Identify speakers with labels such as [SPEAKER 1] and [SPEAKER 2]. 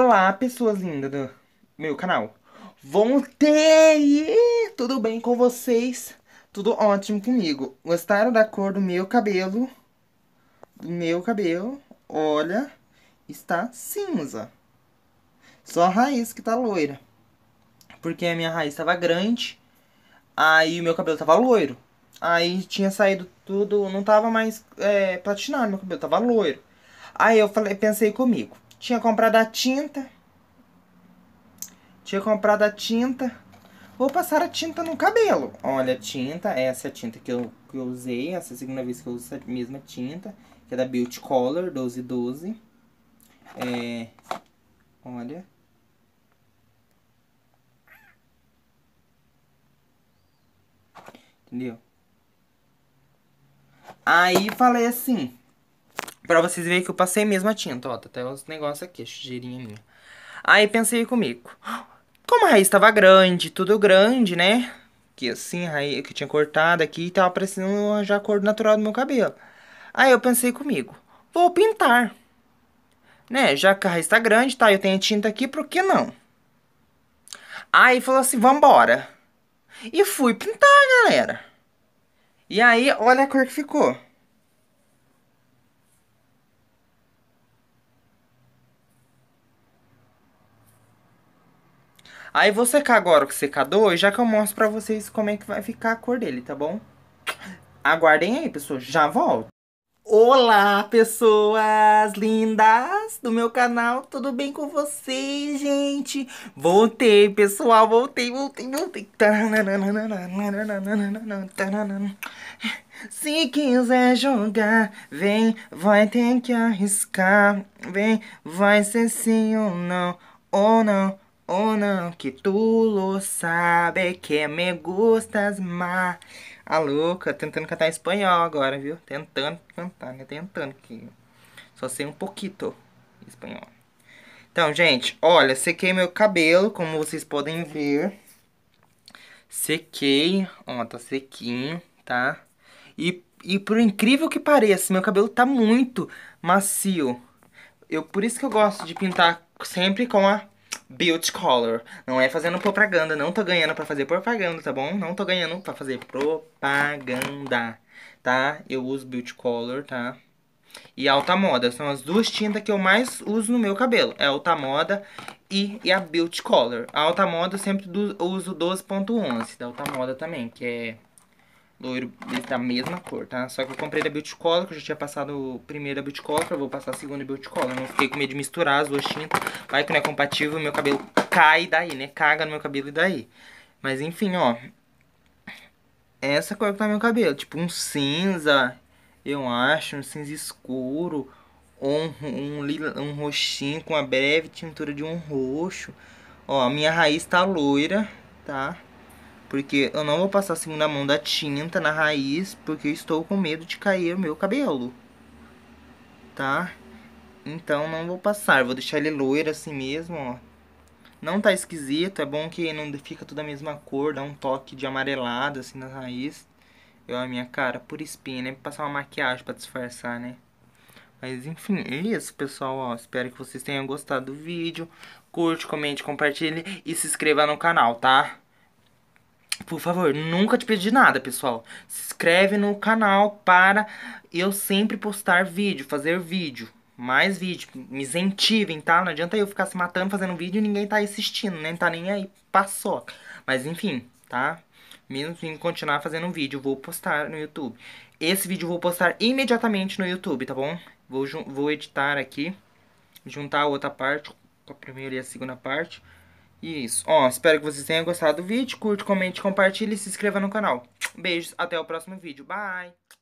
[SPEAKER 1] Olá, pessoas lindas do meu canal. Voltei! Tudo bem com vocês? Tudo ótimo comigo. Gostaram da cor do meu cabelo? Do meu cabelo, olha, está cinza. Só a raiz que tá loira. Porque a minha raiz estava grande, aí o meu cabelo tava loiro. Aí tinha saído tudo, não tava mais é, platinado meu cabelo, tava loiro. Aí eu falei, pensei comigo, tinha comprado a tinta. Tinha comprado a tinta. Vou passar a tinta no cabelo. Olha a tinta, essa é a tinta que eu, que eu usei. Essa é a segunda vez que eu uso essa mesma tinta. Que é da Beauty Color 1212. É... Olha... Entendeu? Aí falei assim. Pra vocês verem que eu passei mesmo a tinta, ó. Tá até os negócios aqui, sujeirinha minha. Aí pensei comigo. Como a raiz tava grande, tudo grande, né? Que assim, a raiz que tinha cortado aqui e tava parecendo já a cor natural do meu cabelo. Aí eu pensei comigo, vou pintar. Né? Já que a raiz tá grande, tá? Eu tenho a tinta aqui, por que não? Aí falou assim, vambora. E fui pintar, galera. E aí, olha a cor que ficou. Aí vou secar agora o secador, já que eu mostro pra vocês como é que vai ficar a cor dele, tá bom? Aguardem aí, pessoas, já volto. Olá, pessoas lindas do meu canal, tudo bem com vocês, gente? Voltei, pessoal, voltei, voltei, voltei. Se quiser jogar, vem, vai ter que arriscar. Vem, vai ser sim ou não, ou não, ou não que tu lo sabe que é me gustas mais A louca, tentando cantar espanhol agora, viu? Tentando cantar, né? Tentando que só sei um pouquinho espanhol. Então, gente, olha, sequei meu cabelo, como vocês podem ver. Sequei, ó, tá sequinho, tá? E, e por incrível que pareça, meu cabelo tá muito macio. Eu, por isso que eu gosto de pintar sempre com a Beauty Color. Não é fazendo propaganda, não tô ganhando pra fazer propaganda, tá bom? Não tô ganhando pra fazer propaganda, tá? Eu uso Beauty Color, tá? E Alta Moda, são as duas tintas que eu mais uso no meu cabelo. É Alta Moda e, e a Beauty Color. A Alta Moda eu sempre do, uso 12.11, da Alta Moda também, que é loiro da tá mesma cor, tá? Só que eu comprei da Beauty Color, que eu já tinha passado o primeiro da Beauty Color, eu vou passar a segunda Beauty Color. Não fiquei com medo de misturar as duas tintas. Vai que não é compatível, meu cabelo cai daí, né? Caga no meu cabelo e daí. Mas enfim, ó. Essa cor que tá no meu cabelo, tipo um cinza, eu acho, um cinza escuro, ou um, um, um roxinho com uma breve tintura de um roxo. Ó, a minha raiz tá loira, tá? Porque eu não vou passar assim a segunda mão da tinta na raiz, porque eu estou com medo de cair o meu cabelo. Tá? Então não vou passar, vou deixar ele loiro assim mesmo, ó. Não tá esquisito, é bom que não fica tudo a mesma cor, dá um toque de amarelado assim na raiz. Eu, a minha cara, por espinha, nem né? passar uma maquiagem pra disfarçar, né? Mas enfim, é isso, pessoal. Ó, espero que vocês tenham gostado do vídeo. Curte, comente, compartilhe e se inscreva no canal, tá? por favor, nunca te pedi nada, pessoal. Se inscreve no canal para eu sempre postar vídeo, fazer vídeo. Mais vídeo, me incentivem, tá? Não adianta eu ficar se matando fazendo vídeo e ninguém tá assistindo, nem né? tá nem aí, passou. Mas enfim, tá? Mesmo em continuar fazendo vídeo, vou postar no YouTube. Esse vídeo eu vou postar imediatamente no YouTube, tá bom? Vou, vou editar aqui, juntar a outra parte com a primeira e a segunda parte isso. Ó, espero que vocês tenham gostado do vídeo. Curte, comente, compartilhe e se inscreva no canal. Beijos, até o próximo vídeo. Bye!